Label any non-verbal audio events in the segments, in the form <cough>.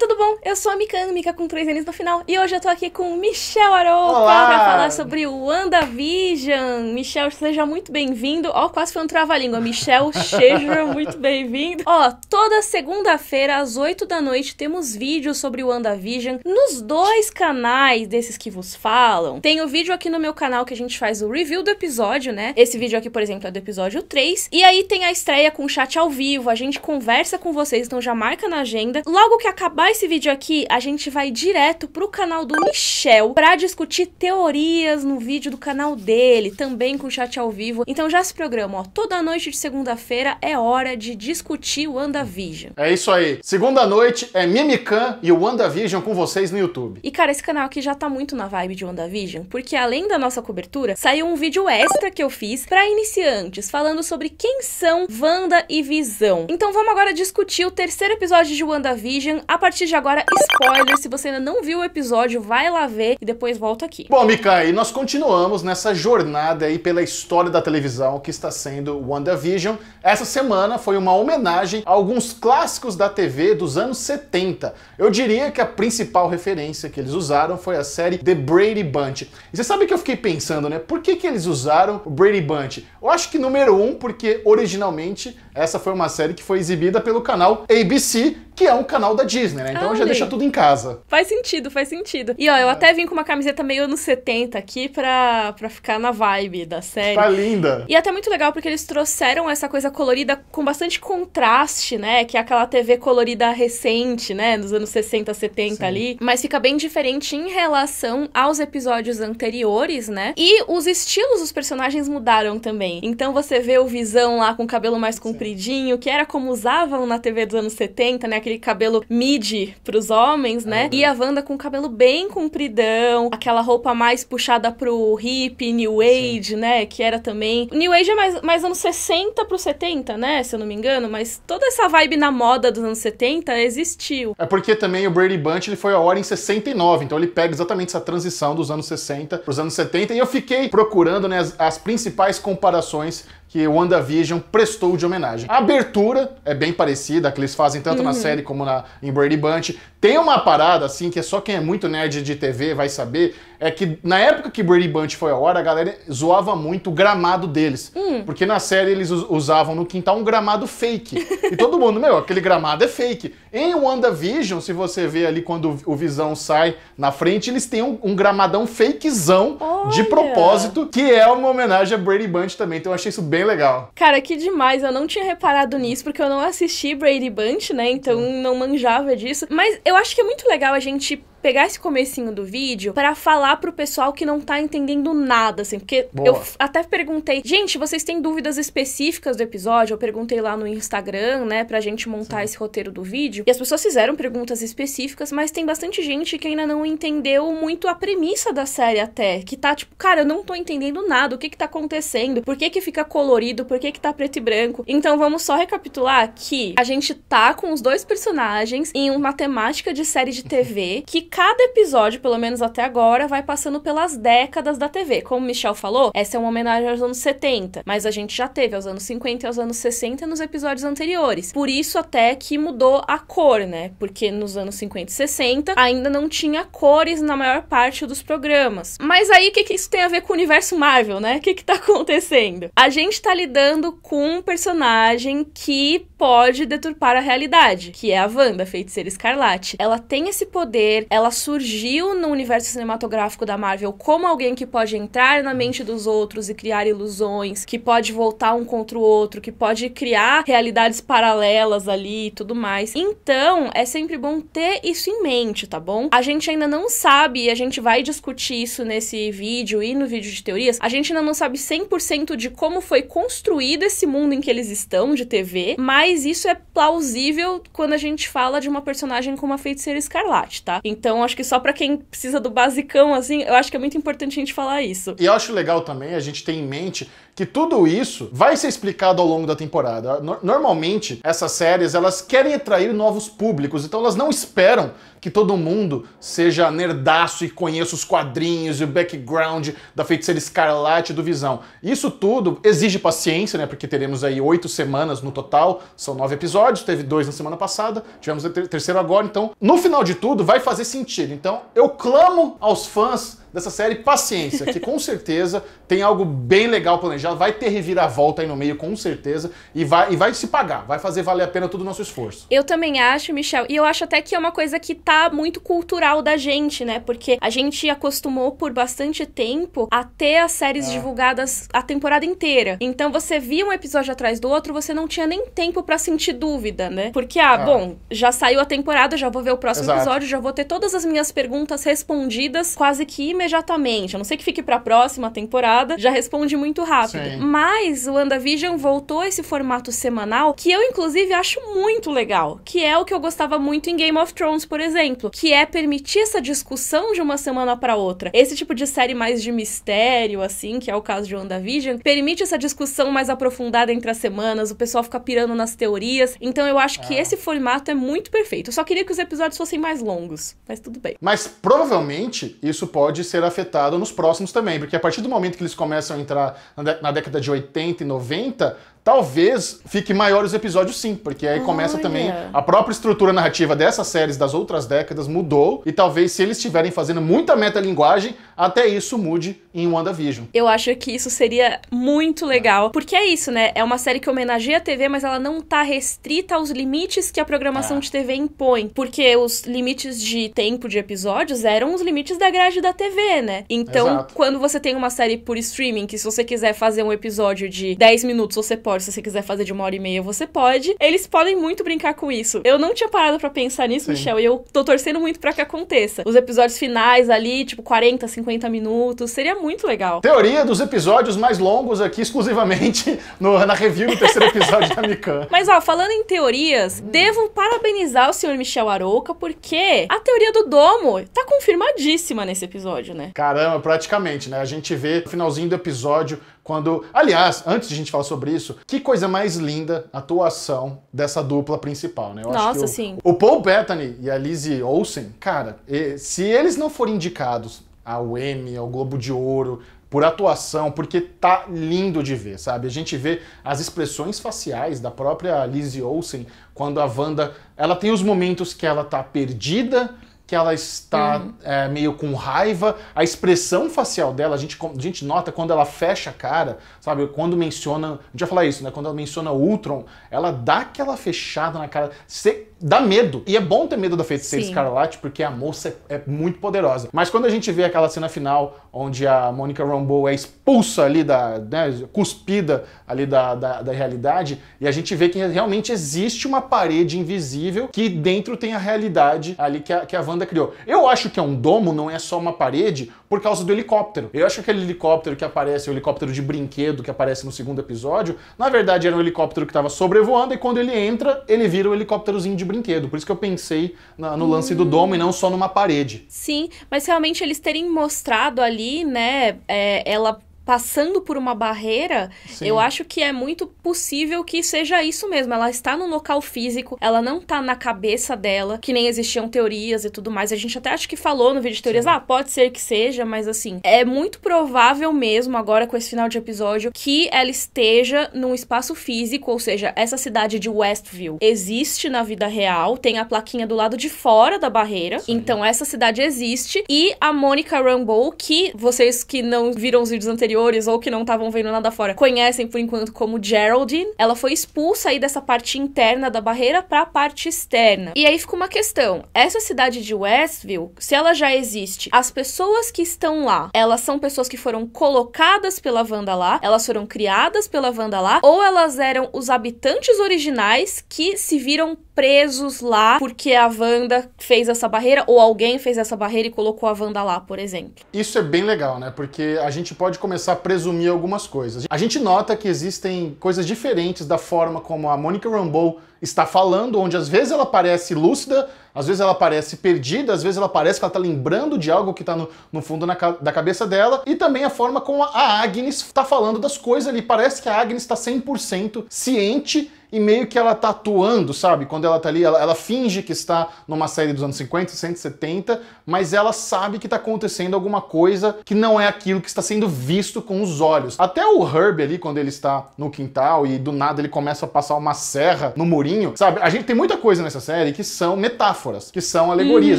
tudo bom? Eu sou a Mikano, Mika com três N's no final, e hoje eu tô aqui com o Michel Arouca Olá. pra falar sobre o WandaVision. Michel, seja muito bem-vindo. Ó, oh, quase foi um trava-língua. Michel, <laughs> seja muito bem-vindo. Ó, oh, toda segunda-feira, às 8 da noite, temos vídeos sobre o WandaVision nos dois canais desses que vos falam. Tem o vídeo aqui no meu canal que a gente faz o review do episódio, né? Esse vídeo aqui, por exemplo, é do episódio 3. E aí tem a estreia com o chat ao vivo, a gente conversa com vocês, então já marca na agenda. Logo que acabar esse vídeo aqui, a gente vai direto pro canal do Michel pra discutir teorias no vídeo do canal dele, também com chat ao vivo. Então já se programa, ó. Toda noite de segunda-feira é hora de discutir o WandaVision. É isso aí. Segunda noite é Mimican e o WandaVision com vocês no YouTube. E cara, esse canal aqui já tá muito na vibe de WandaVision, porque além da nossa cobertura, saiu um vídeo extra que eu fiz para iniciantes, falando sobre quem são Wanda e Visão. Então vamos agora discutir o terceiro episódio de WandaVision a partir partir de agora, spoiler. Se você ainda não viu o episódio, vai lá ver e depois volta aqui. Bom, Mikai, nós continuamos nessa jornada aí pela história da televisão que está sendo WandaVision. Essa semana foi uma homenagem a alguns clássicos da TV dos anos 70. Eu diria que a principal referência que eles usaram foi a série The Brady Bunch. E você sabe que eu fiquei pensando, né? Por que, que eles usaram o Brady Bunch? Eu acho que número um, porque originalmente essa foi uma série que foi exibida pelo canal ABC que é um canal da Disney, né? Então já ah, deixa tudo em casa. Faz sentido, faz sentido. E ó, eu é. até vim com uma camiseta meio anos 70 aqui pra, pra ficar na vibe da série. Tá linda. E é até muito legal porque eles trouxeram essa coisa colorida com bastante contraste, né? Que é aquela TV colorida recente, né? Dos anos 60, 70 Sim. ali. Mas fica bem diferente em relação aos episódios anteriores, né? E os estilos dos personagens mudaram também. Então você vê o Visão lá com o cabelo mais compridinho, Sim. que era como usavam na TV dos anos 70, né? Aquele aquele cabelo midi pros homens, né? Uhum. E a Wanda com o cabelo bem compridão, aquela roupa mais puxada pro hip, new age, Sim. né? Que era também. New age é mais, mais anos 60 pro 70, né? Se eu não me engano, mas toda essa vibe na moda dos anos 70 existiu. É porque também o Brady Bunch ele foi a hora em 69, então ele pega exatamente essa transição dos anos 60 pros anos 70 e eu fiquei procurando né, as, as principais comparações que o WandaVision prestou de homenagem. A abertura é bem parecida, que eles fazem tanto uhum. na série como na, em Brady Bunch. Tem uma parada, assim, que é só quem é muito nerd de TV vai saber, é que na época que Brady Bunch foi a hora, a galera zoava muito o gramado deles. Hum. Porque na série eles usavam no quintal um gramado fake. E todo mundo, meu, aquele gramado é fake. Em WandaVision, se você vê ali quando o Visão sai na frente, eles têm um, um gramadão fakezão Olha. de propósito, que é uma homenagem a Brady Bunch também. Então eu achei isso bem legal. Cara, que demais. Eu não tinha reparado nisso, porque eu não assisti Brady Bunch, né? Então hum. não manjava disso. Mas eu acho que é muito legal a gente pegar esse comecinho do vídeo para falar pro pessoal que não tá entendendo nada, assim, porque Boa. eu até perguntei, gente, vocês têm dúvidas específicas do episódio? Eu perguntei lá no Instagram, né, pra gente montar Sim. esse roteiro do vídeo. E as pessoas fizeram perguntas específicas, mas tem bastante gente que ainda não entendeu muito a premissa da série até, que tá tipo, cara, eu não tô entendendo nada, o que que tá acontecendo? Por que que fica colorido? Por que que tá preto e branco? Então vamos só recapitular que a gente tá com os dois personagens em uma temática de série de TV <laughs> que cada episódio, pelo menos até agora, vai passando pelas décadas da TV. Como o Michel falou, essa é uma homenagem aos anos 70, mas a gente já teve aos anos 50 e aos anos 60 nos episódios anteriores. Por isso até que mudou a cor, né? Porque nos anos 50 e 60 ainda não tinha cores na maior parte dos programas. Mas aí o que, que isso tem a ver com o universo Marvel, né? O que, que tá acontecendo? A gente tá lidando com um personagem que pode deturpar a realidade, que é a Wanda, feiticeira escarlate. Ela tem esse poder, ela ela surgiu no universo cinematográfico da Marvel como alguém que pode entrar na mente dos outros e criar ilusões, que pode voltar um contra o outro, que pode criar realidades paralelas ali e tudo mais. Então, é sempre bom ter isso em mente, tá bom? A gente ainda não sabe, e a gente vai discutir isso nesse vídeo e no vídeo de teorias, a gente ainda não sabe 100% de como foi construído esse mundo em que eles estão de TV, mas isso é plausível quando a gente fala de uma personagem como a Feiticeira Escarlate, tá? Então, então, acho que só para quem precisa do basicão, assim, eu acho que é muito importante a gente falar isso. E eu acho legal também a gente ter em mente que tudo isso vai ser explicado ao longo da temporada. Normalmente, essas séries, elas querem atrair novos públicos, então elas não esperam que todo mundo seja nerdaço e conheça os quadrinhos e o background da feiticeira escarlate do Visão. Isso tudo exige paciência, né? Porque teremos aí oito semanas no total, são nove episódios, teve dois na semana passada, tivemos o ter terceiro agora, então no final de tudo vai fazer sentido. Então eu clamo aos fãs dessa série, paciência, que com certeza tem algo bem legal planejado, vai ter reviravolta aí no meio, com certeza, e vai, e vai se pagar, vai fazer valer a pena todo o nosso esforço. Eu também acho, Michel, e eu acho até que é uma coisa que tá muito cultural da gente, né? Porque a gente acostumou por bastante tempo a ter as séries é. divulgadas a temporada inteira. Então você via um episódio atrás do outro, você não tinha nem tempo para sentir dúvida, né? Porque, ah, é. bom, já saiu a temporada, já vou ver o próximo Exato. episódio, já vou ter todas as minhas perguntas respondidas quase que imediatamente, a não ser que fique para a próxima temporada, já responde muito rápido. Sim. Mas o WandaVision voltou esse formato semanal, que eu inclusive acho muito legal, que é o que eu gostava muito em Game of Thrones, por exemplo, que é permitir essa discussão de uma semana para outra. Esse tipo de série mais de mistério assim, que é o caso de WandaVision, permite essa discussão mais aprofundada entre as semanas, o pessoal fica pirando nas teorias. Então eu acho que é. esse formato é muito perfeito. Eu só queria que os episódios fossem mais longos, mas tudo bem. Mas provavelmente isso pode ser afetado nos próximos também, porque a partir do momento que eles começam a entrar na, na década de 80 e 90, Talvez fique maior os episódios sim, porque aí começa Olha. também a própria estrutura narrativa dessas séries das outras décadas mudou e talvez se eles estiverem fazendo muita metalinguagem, até isso mude em WandaVision. Eu acho que isso seria muito legal, porque é isso, né? É uma série que homenageia a TV, mas ela não tá restrita aos limites que a programação é. de TV impõe, porque os limites de tempo de episódios eram os limites da grade da TV, né? Então, Exato. quando você tem uma série por streaming, que se você quiser fazer um episódio de 10 minutos, você pode pode. Se você quiser fazer de uma hora e meia, você pode. Eles podem muito brincar com isso. Eu não tinha parado para pensar nisso, Sim. Michel, e eu tô torcendo muito para que aconteça. Os episódios finais ali, tipo 40, 50 minutos, seria muito legal. Teoria dos episódios mais longos aqui, exclusivamente <laughs> no, na review do terceiro episódio da Mikan. <laughs> Mas, ó, falando em teorias, devo parabenizar o senhor Michel Arouca, porque a teoria do domo tá confirmadíssima nesse episódio, né? Caramba, praticamente, né? A gente vê no finalzinho do episódio quando, aliás, antes de a gente falar sobre isso, que coisa mais linda a atuação dessa dupla principal, né? Eu Nossa, o, sim. O Paul Bettany e a Lizzie Olsen, cara, se eles não forem indicados ao Emmy, ao Globo de Ouro, por atuação, porque tá lindo de ver, sabe? A gente vê as expressões faciais da própria Lizzie Olsen quando a Wanda, ela tem os momentos que ela tá perdida, que ela está uhum. é, meio com raiva, a expressão facial dela, a gente, a gente nota quando ela fecha a cara, sabe? Quando menciona. A gente vai falar isso, né? Quando ela menciona Ultron, ela dá aquela fechada na cara. Você dá medo. E é bom ter medo da feiticeira Sim. escarlate, porque a moça é, é, muito poderosa. Mas quando a gente vê aquela cena final, onde a Monica Rambeau é expulsa ali da. Né, cuspida ali da, da, da, realidade, e a gente vê que realmente existe uma parede invisível que dentro tem a realidade ali que a, que a Wanda criou. Eu acho que é um domo, não é só uma parede, por causa do helicóptero. Eu acho que aquele helicóptero que aparece, o helicóptero de brinquedo que aparece no segundo episódio, na verdade era um helicóptero que estava sobrevoando, e quando ele entra, ele vira o um helicópterozinho de brinquedo. Por isso que eu pensei na, no lance do domo e não só numa parede. Sim, mas realmente eles terem mostrado ali, né, é, ela passando por uma barreira, Sim. eu acho que é muito possível que seja isso mesmo. Ela está no local físico, ela não está na cabeça dela, que nem existiam teorias e tudo mais. A gente até acho que falou no vídeo de teorias, Sim. ah, pode ser que seja, mas assim, é muito provável mesmo, agora com esse final de episódio, que ela esteja num espaço físico, ou seja, essa cidade de Westview existe na vida real, tem a plaquinha do lado de fora da barreira. Sim. Então essa cidade existe. E a Monica Rambeau, que vocês que não viram os vídeos anteriores, anteriores ou que não estavam vendo nada fora conhecem por enquanto como Geraldine. Ela foi expulsa aí dessa parte interna da barreira para a parte externa. E aí fica uma questão: essa cidade de Westville, se ela já existe, as pessoas que estão lá, elas são pessoas que foram colocadas pela Wanda lá, elas foram criadas pela Wanda lá, ou elas eram os habitantes originais que se viram presos lá porque a Wanda fez essa barreira ou alguém fez essa barreira e colocou a Wanda lá, por exemplo. Isso é bem legal, né? Porque a gente pode começar começar a presumir algumas coisas. A gente nota que existem coisas diferentes da forma como a Monica Rambeau está falando, onde às vezes ela parece lúcida, às vezes ela parece perdida, às vezes ela parece que ela está lembrando de algo que está no, no, fundo na, da cabeça dela, e também a forma como a Agnes está falando das coisas ali. Parece que a Agnes está 100% ciente e meio que ela tá atuando, sabe? Quando ela tá ali, ela, ela finge que está numa série dos anos 50, 170, mas ela sabe que tá acontecendo alguma coisa que não é aquilo que está sendo visto com os olhos. Até o Herb ali, quando ele está no quintal e do nada ele começa a passar uma serra no murinho, sabe? A gente tem muita coisa nessa série que são metáforas, que são alegorias.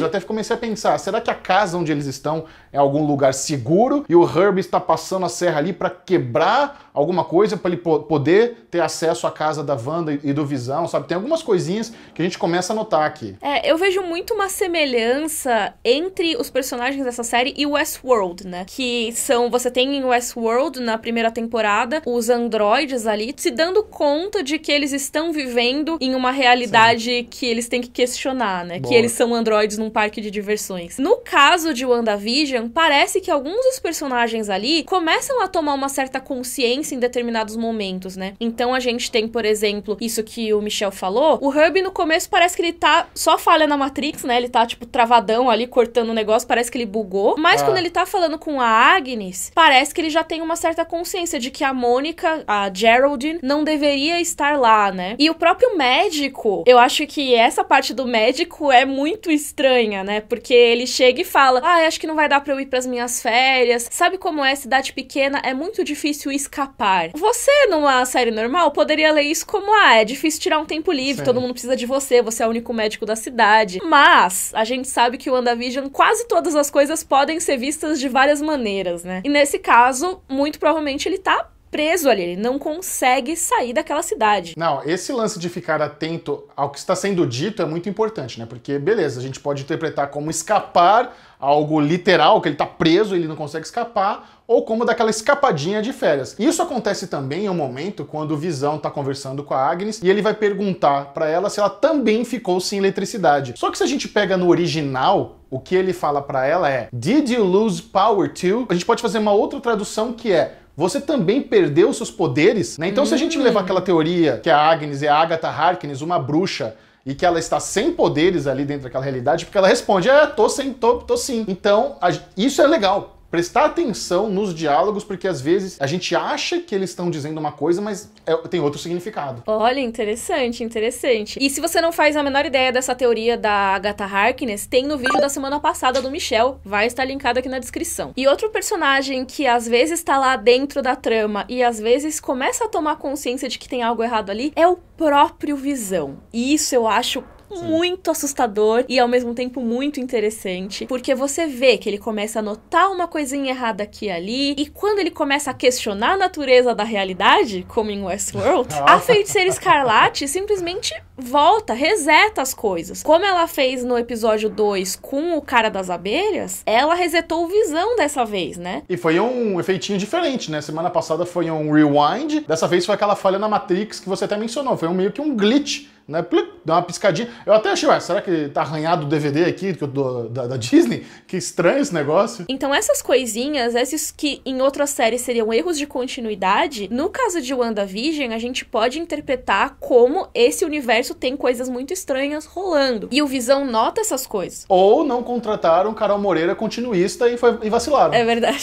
Uhum. Eu até comecei a pensar, será que a casa onde eles estão é algum lugar seguro e o Herb está passando a serra ali para quebrar alguma coisa para ele poder ter acesso à casa da Wanda e do Visão, sabe? Tem algumas coisinhas que a gente começa a notar aqui. É, eu vejo muito uma semelhança entre os personagens dessa série e Westworld, né? Que são, você tem em Westworld, na primeira temporada, os androides ali se dando conta de que eles estão vivendo em uma realidade Sim. que eles têm que questionar, né? Boa. Que eles são androides num parque de diversões. No caso de WandaVision, parece que alguns dos personagens ali começam a tomar uma certa consciência em determinados momentos, né? Então a gente tem, por exemplo, isso que o Michel falou. O Hub no começo parece que ele tá só falha na Matrix, né? Ele tá tipo travadão ali, cortando o negócio, parece que ele bugou. Mas ah. quando ele tá falando com a Agnes, parece que ele já tem uma certa consciência de que a Mônica, a Geraldine, não deveria estar lá, né? E o próprio médico, eu acho que essa parte do médico é muito estranha, né? Porque ele chega e fala: Ah, acho que não vai dar pra eu ir pras minhas férias. Sabe como é cidade pequena? É muito difícil escapar par. Você, numa série normal, poderia ler isso como: ah, é difícil tirar um tempo livre, Sim. todo mundo precisa de você, você é o único médico da cidade. Mas a gente sabe que o WandaVision, quase todas as coisas podem ser vistas de várias maneiras, né? E nesse caso, muito provavelmente ele tá preso ali, ele não consegue sair daquela cidade. Não, esse lance de ficar atento ao que está sendo dito é muito importante, né? Porque, beleza, a gente pode interpretar como escapar algo literal, que ele está preso, ele não consegue escapar, ou como daquela escapadinha de férias. Isso acontece também em um momento quando o Visão está conversando com a Agnes e ele vai perguntar para ela se ela também ficou sem eletricidade. Só que se a gente pega no original, o que ele fala para ela é: "Did you lose power too?" A gente pode fazer uma outra tradução que é: você também perdeu seus poderes, né? Então, hum. se a gente levar aquela teoria que é a Agnes é a Agatha Harkness, uma bruxa, e que ela está sem poderes ali dentro daquela realidade, porque ela responde, é, tô sem, tô, tô sim. Então, a, isso é legal prestar atenção nos diálogos, porque às vezes a gente acha que eles estão dizendo uma coisa, mas é, tem outro significado. Olha, interessante, interessante. E se você não faz a menor ideia dessa teoria da Agatha Harkness, tem no vídeo da semana passada do Michel, vai estar linkado aqui na descrição. E outro personagem que às vezes está lá dentro da trama e às vezes começa a tomar consciência de que tem algo errado ali é o próprio Visão. E isso eu acho muito assustador e ao mesmo tempo muito interessante, porque você vê que ele começa a notar uma coisinha errada aqui e ali, e quando ele começa a questionar a natureza da realidade, como em Westworld, a feiticeira escarlate simplesmente volta, reseta as coisas. Como ela fez no episódio 2 com o cara das abelhas, ela resetou o visão dessa vez, né? E foi um efeitinho diferente, né? Semana passada foi um rewind, dessa vez foi aquela falha na Matrix que você até mencionou, foi um meio que um glitch né? Dá uma piscadinha. Eu até achei, ué, será que tá arranhado o DVD aqui do, da, da, Disney? Que estranho esse negócio. Então, essas coisinhas, esses que em outras séries seriam erros de continuidade, no caso de WandaVision, a gente pode interpretar como esse universo tem coisas muito estranhas rolando. E o Visão nota essas coisas. Ou não contrataram Carol Moreira continuista e, foi, e vacilaram. É verdade.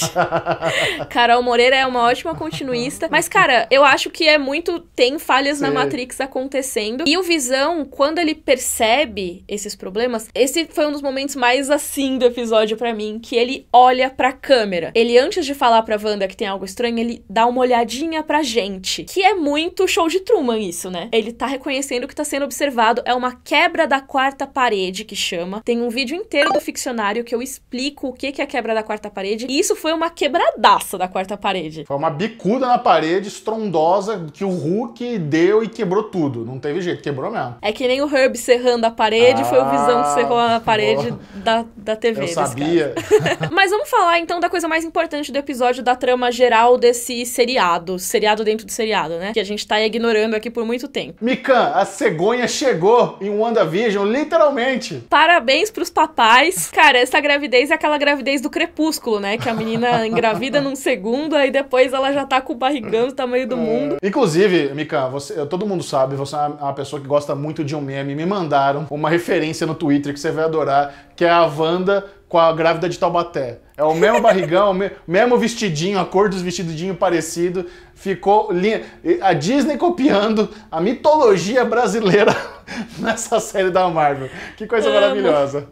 <laughs> Carol Moreira é uma ótima continuista. Mas, cara, eu acho que é muito. Tem falhas Sim. na Matrix acontecendo. E o Visão Visão, quando ele percebe esses problemas, esse foi um dos momentos mais assim do episódio para mim, que ele olha pra câmera. Ele, antes de falar pra Wanda que tem algo estranho, ele dá uma olhadinha pra gente. Que é muito show de Truman isso, né? Ele tá reconhecendo que tá sendo observado. É uma quebra da quarta parede que chama. Tem um vídeo inteiro do ficcionário que eu explico o que é a quebra da quarta parede. E isso foi uma quebradaça da quarta parede. Foi uma bicuda na parede estrondosa que o Hulk deu e quebrou tudo. Não teve jeito. Quebrou mesmo. É que nem o Herb serrando a parede, ah, foi o ah, Visão que serrou a parede da, da TV. Eu sabia. <laughs> Mas vamos falar então da coisa mais importante do episódio, da trama geral desse seriado. Seriado dentro do seriado, né? Que a gente tá ignorando aqui por muito tempo. Mikan, a cegonha chegou em WandaVision, literalmente. Parabéns pros papais. Cara, essa gravidez é aquela gravidez do crepúsculo, né? Que a menina <laughs> engravida num segundo, aí depois ela já tá com o barrigão do tamanho do é. mundo. Inclusive, Mikan, você, todo mundo sabe, você é uma pessoa que gosta muito de um meme, me mandaram uma referência no Twitter que você vai adorar, que é a Wanda com a grávida de Taubaté. É o mesmo barrigão, o mesmo vestidinho, a cor dos vestidinhos parecido. Ficou linha. A Disney copiando a mitologia brasileira <laughs> nessa série da Marvel. Que coisa Amo. maravilhosa.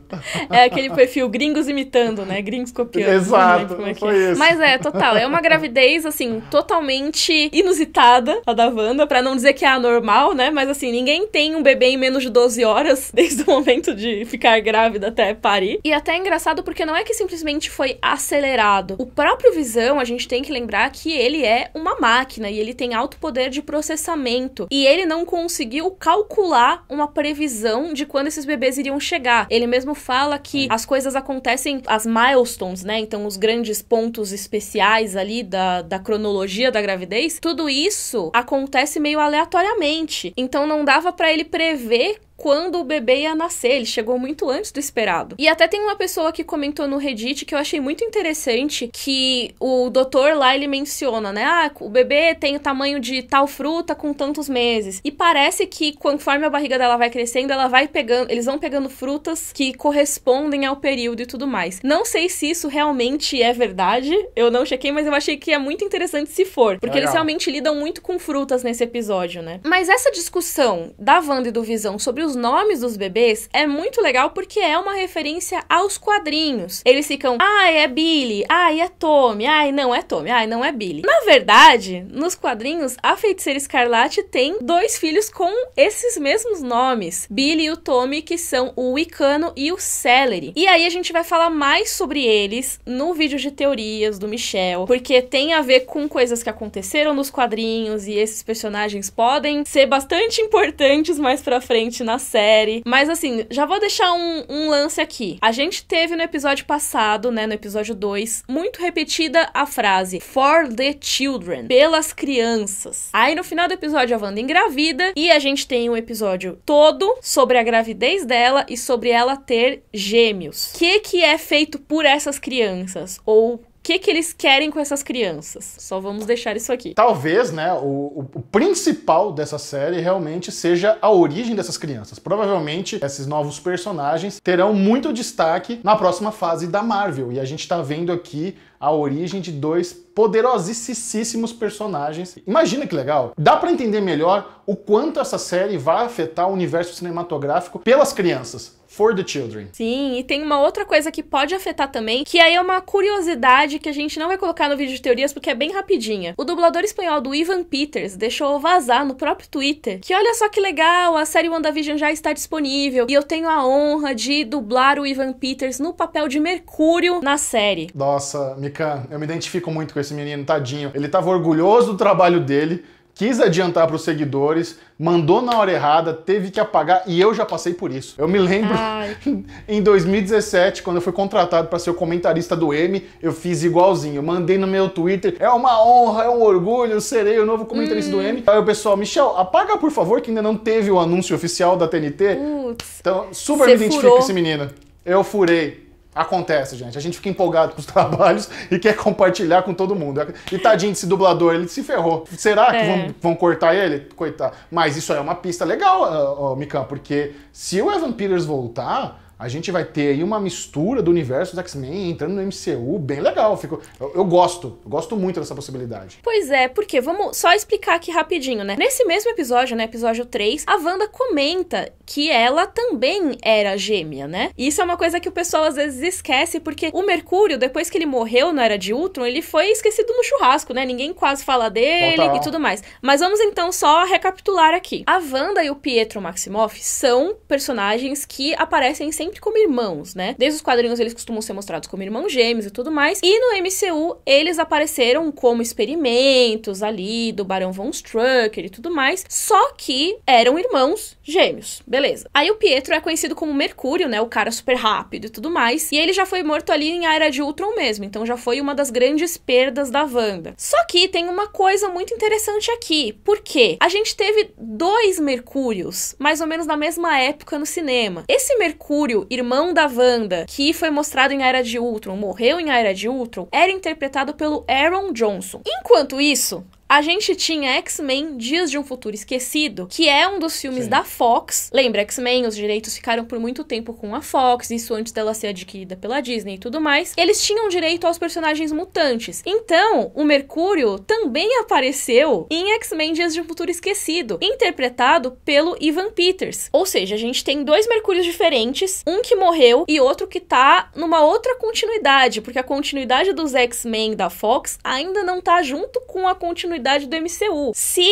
É aquele perfil gringos imitando, né? Gringos copiando. Né? Exato, é foi é? isso. Mas é, total. É uma gravidez, assim, totalmente inusitada, a da Wanda, pra não dizer que é anormal, né? Mas, assim, ninguém tem um bebê em menos de 12 horas, <laughs> desde o momento de ficar grávida até parir. E até é engraçado porque não é que simplesmente foi acelerado. O próprio Visão, a gente tem que lembrar que ele é uma máquina e ele tem alto poder de processamento. E ele não conseguiu calcular um uma previsão de quando esses bebês iriam chegar. Ele mesmo fala que as coisas acontecem, as milestones, né? Então, os grandes pontos especiais ali da, da cronologia da gravidez, tudo isso acontece meio aleatoriamente. Então, não dava para ele prever quando o bebê ia nascer, ele chegou muito antes do esperado. E até tem uma pessoa que comentou no Reddit que eu achei muito interessante que o doutor lá ele menciona, né? Ah, o bebê tem o tamanho de tal fruta com tantos meses. E parece que conforme a barriga dela vai crescendo, ela vai pegando, eles vão pegando frutas que correspondem ao período e tudo mais. Não sei se isso realmente é verdade, eu não chequei, mas eu achei que é muito interessante se for, porque Legal. eles realmente lidam muito com frutas nesse episódio, né? Mas essa discussão da Wanda e do Visão sobre os nomes dos bebês é muito legal porque é uma referência aos quadrinhos. Eles ficam, ai, é Billy, ai, é Tommy, ai, não é Tommy, ai, não é Billy. Na verdade, nos quadrinhos, a feiticeira escarlate tem dois filhos com esses mesmos nomes: Billy e o Tommy, que são o Wicano e o Celery. E aí a gente vai falar mais sobre eles no vídeo de teorias do Michel, porque tem a ver com coisas que aconteceram nos quadrinhos e esses personagens podem ser bastante importantes mais pra frente na série. Mas assim, já vou deixar um, um lance aqui. A gente teve no episódio passado, né, no episódio 2, muito repetida a frase For the Children, pelas crianças. Aí no final do episódio a Wanda engravida e a gente tem um episódio todo sobre a gravidez dela e sobre ela ter gêmeos. O que que é feito por essas crianças? Ou que, que eles querem com essas crianças. Só vamos deixar isso aqui. Talvez, né, o, o principal dessa série realmente seja a origem dessas crianças. Provavelmente esses novos personagens terão muito destaque na próxima fase da Marvel. E a gente tá vendo aqui a origem de dois poderosíssimos personagens. Imagina que legal! Dá para entender melhor o quanto essa série vai afetar o universo cinematográfico pelas crianças for the children. Sim, e tem uma outra coisa que pode afetar também, que aí é uma curiosidade que a gente não vai colocar no vídeo de teorias porque é bem rapidinha. O dublador espanhol do Ivan Peters deixou vazar no próprio Twitter que olha só que legal, a série WandaVision já está disponível e eu tenho a honra de dublar o Ivan Peters no papel de Mercúrio na série. Nossa, Mikan, eu me identifico muito com esse menino, tadinho. Ele tava orgulhoso do trabalho dele, quis adiantar para os seguidores, mandou na hora errada, teve que apagar e eu já passei por isso. Eu me lembro <laughs> em 2017, quando eu fui contratado para ser o comentarista do M, eu fiz igualzinho. mandei no meu Twitter: é uma honra, é um orgulho, serei o novo comentarista hum. do M. Aí o pessoal, Michel, apaga por favor, que ainda não teve o anúncio oficial da TNT. Putz, Então, super me identifico com esse menino. Eu furei. Acontece, gente. A gente fica empolgado com os <laughs> trabalhos e quer compartilhar com todo mundo. E tadinho desse dublador, ele se ferrou. Será que é. vão, vão, cortar ele? Coitado. Mas isso é uma pista legal, uh, uh Mikan, porque se o Evan Peters voltar, a gente vai ter aí uma mistura do universo dos X-Men entrando no MCU, bem legal. Fico, eu, eu gosto, eu gosto muito dessa possibilidade. Pois é, porque vamos só explicar aqui rapidinho, né? Nesse mesmo episódio, né, episódio 3, a Wanda comenta que ela também era gêmea, né? E isso é uma coisa que o pessoal às vezes esquece, porque o Mercúrio, depois que ele morreu na Era de Ultron, ele foi esquecido no churrasco, né? Ninguém quase fala dele Total. e tudo mais. Mas vamos então só recapitular aqui. A Wanda e o Pietro Maximoff são personagens que aparecem sem sempre como irmãos, né? Desde os quadrinhos eles costumam ser mostrados como irmãos gêmeos e tudo mais. E no MCU eles apareceram como experimentos ali do Barão Von Strucker e tudo mais, só que eram irmãos gêmeos, beleza. Aí o Pietro é conhecido como Mercúrio, né? O cara super rápido e tudo mais. E ele já foi morto ali em Era de Ultron mesmo, então já foi uma das grandes perdas da Wanda. Só que tem uma coisa muito interessante aqui, porque a gente teve dois Mercúrios, mais ou menos na mesma época no cinema. Esse Mercúrio irmão da Wanda, que foi mostrado em Era de Ultron, morreu em Era de Ultron, era interpretado pelo Aaron Johnson. Enquanto isso, a gente tinha X-Men Dias de um Futuro Esquecido, que é um dos filmes Sim. da Fox. Lembra, X-Men, os direitos ficaram por muito tempo com a Fox, isso antes dela ser adquirida pela Disney e tudo mais. Eles tinham direito aos personagens mutantes. Então, o Mercúrio também apareceu em X-Men Dias de um Futuro Esquecido, interpretado pelo Ivan Peters. Ou seja, a gente tem dois Mercúrios diferentes, um que morreu e outro que tá numa outra continuidade, porque a continuidade dos X-Men da Fox ainda não tá junto com a continuidade continuidade do MCU. Se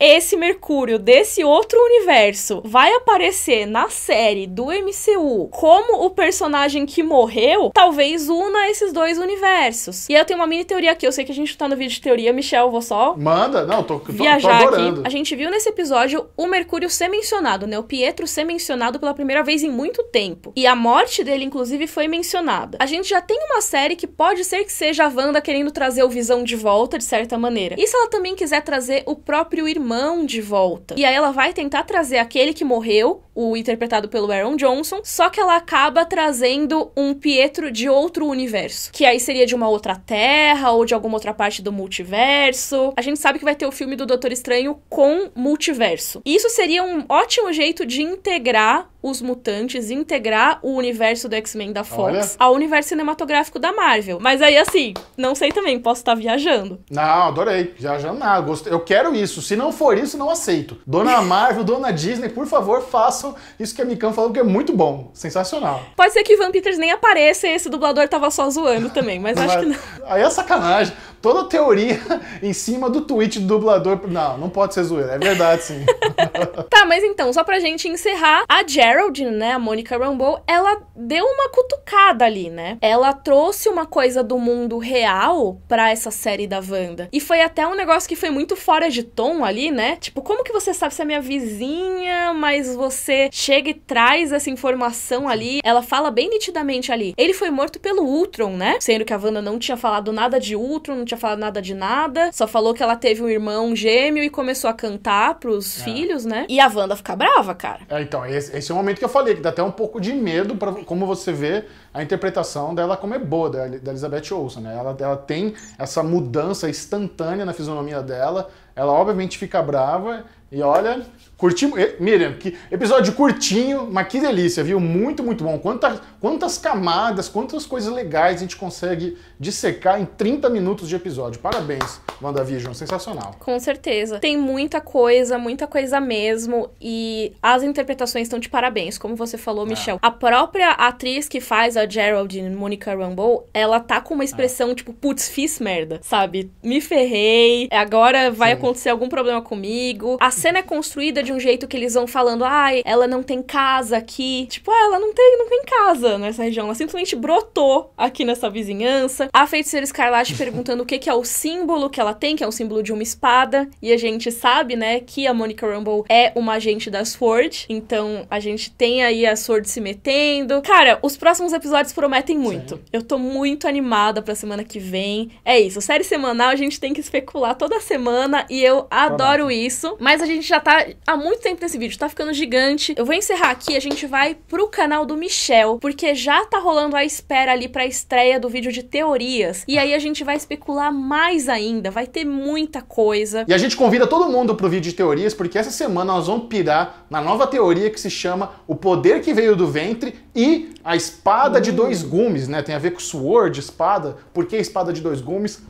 esse Mercúrio desse outro universo vai aparecer na série do MCU como o personagem que morreu, talvez una esses dois universos. E eu tenho uma mini teoria aqui, eu sei que a gente tá no vídeo de teoria, Michel, vou só. Manda, não, tô, tô viajar tô aqui. A gente viu nesse episódio o Mercúrio ser mencionado, né? O Pietro ser mencionado pela primeira vez em muito tempo. E a morte dele, inclusive, foi mencionada. A gente já tem uma série que pode ser que seja a Wanda querendo trazer o Visão de volta, de certa maneira. E se ela também quiser trazer o próprio irmão irmão de volta. E aí ela vai tentar trazer aquele que morreu, o interpretado pelo Aaron Johnson, só que ela acaba trazendo um Pietro de outro universo, que aí seria de uma outra terra ou de alguma outra parte do multiverso. A gente sabe que vai ter o filme do Doutor Estranho com multiverso. isso seria um ótimo jeito de integrar os mutantes integrar o universo do X-Men da Fox Olha. ao universo cinematográfico da Marvel. Mas aí, assim, não sei também, posso estar tá viajando. Não, adorei. Viajando nada, gostei. Eu quero isso. Se não for isso, não aceito. Dona <laughs> Marvel, Dona Disney, por favor, façam isso que a Mikan falou, que é muito bom. Sensacional. Pode ser que o Van Peters nem apareça e esse dublador tava só zoando também, mas, mas acho que não. Aí é sacanagem. Toda teoria <laughs> em cima do tweet do dublador. Não, não pode ser zoeira. É verdade, sim. <laughs> tá, mas então, só pra gente encerrar, a Jack Harold, né, a Monica Rambeau, ela deu uma cutucada ali, né? Ela trouxe uma coisa do mundo real para essa série da Wanda. E foi até um negócio que foi muito fora de tom ali, né? Tipo, como que você sabe se é minha vizinha, mas você chega e traz essa informação ali? Ela fala bem nitidamente ali. Ele foi morto pelo Ultron, né? Sendo que a Wanda não tinha falado nada de Ultron, não tinha falado nada de nada, só falou que ela teve um irmão gêmeo e começou a cantar pros é. filhos, né? E a Wanda fica brava, cara. É, então, esse, esse é um momento que eu falei, que dá até um pouco de medo para como você vê a interpretação dela como é boa, da, da Elizabeth Olsen. Né? Ela, ela tem essa mudança instantânea na fisionomia dela, ela obviamente fica brava e olha, Curtimos. Eh, Miriam, que episódio curtinho, mas que delícia, viu? Muito, muito bom. Quantas, quantas camadas, quantas coisas legais a gente consegue dissecar em 30 minutos de episódio. Parabéns, WandaVision, sensacional. Com certeza. Tem muita coisa, muita coisa mesmo. E as interpretações estão de parabéns, como você falou, é. Michel. A própria atriz que faz a Geraldine, Monica Rambeau, ela tá com uma ah. expressão é. tipo, putz, fiz merda, sabe? Me ferrei, agora vai Sim. acontecer algum problema comigo. A cena é construída de de um jeito que eles vão falando, ai, ela não tem casa aqui. Tipo, ah, ela não tem, não tem casa nessa região. Ela simplesmente brotou aqui nessa vizinhança. A feiticeira escarlate <laughs> perguntando o que, que é o símbolo que ela tem, que é o símbolo de uma espada. E a gente sabe, né, que a Monica Rumble é uma agente da Sword. Então a gente tem aí a Sword se metendo. Cara, os próximos episódios prometem muito. Sim. Eu tô muito animada pra semana que vem. É isso, série semanal a gente tem que especular toda semana e eu adoro Caraca. isso. Mas a gente já tá há muito tempo nesse vídeo, tá ficando gigante. Eu vou encerrar aqui, a gente vai pro canal do Michel, porque já tá rolando a espera ali pra estreia do vídeo de teorias. E aí a gente vai especular mais ainda, vai ter muita coisa. E a gente convida todo mundo pro vídeo de teorias, porque essa semana nós vamos pirar na nova teoria que se chama O Poder que Veio do Ventre e a Espada de Dois Gumes, né? Tem a ver com sword, espada. Por que espada de dois gumes?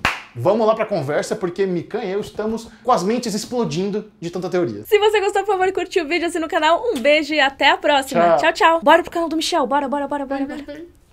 Vamos lá para a conversa, porque Mikan e eu estamos com as mentes explodindo de tanta teoria. Se você gostou, por favor, curte o vídeo, assina o canal. Um beijo e até a próxima. Tchau, tchau. tchau. Bora pro canal do Michel. Bora, bora, bora, bora, bora.